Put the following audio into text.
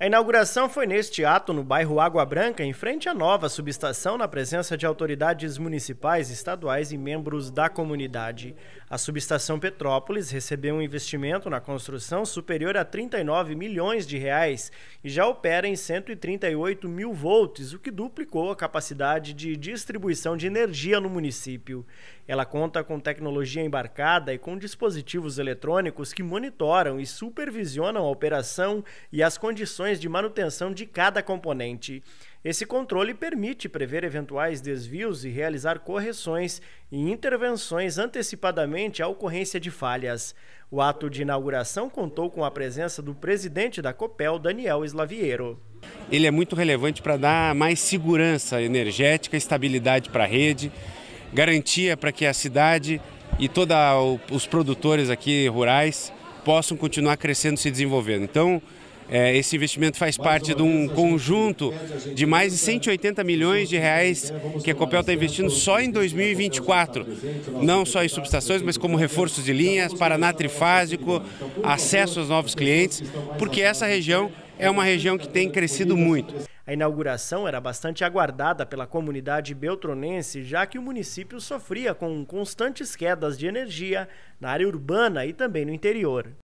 A inauguração foi neste ato no bairro Água Branca, em frente à nova subestação, na presença de autoridades municipais, estaduais e membros da comunidade. A subestação Petrópolis recebeu um investimento na construção superior a 39 milhões de reais e já opera em 138 mil volts, o que duplicou a capacidade de distribuição de energia no município. Ela conta com tecnologia embarcada e com dispositivos eletrônicos que monitoram e supervisionam a operação e as condições de manutenção de cada componente. Esse controle permite prever eventuais desvios e realizar correções e intervenções antecipadamente à ocorrência de falhas. O ato de inauguração contou com a presença do presidente da COPEL, Daniel Slaviero. Ele é muito relevante para dar mais segurança energética, estabilidade para a rede garantia para que a cidade e todos os produtores aqui rurais possam continuar crescendo e se desenvolvendo. Então, é, esse investimento faz parte de um conjunto de mais de 180 milhões de reais que a Copel está investindo só em 2024. Não só em subestações, mas como reforços de linhas, então, Paraná trifásico, acesso aos novos clientes, porque essa região é uma região que tem crescido muito. A inauguração era bastante aguardada pela comunidade beltronense, já que o município sofria com constantes quedas de energia na área urbana e também no interior.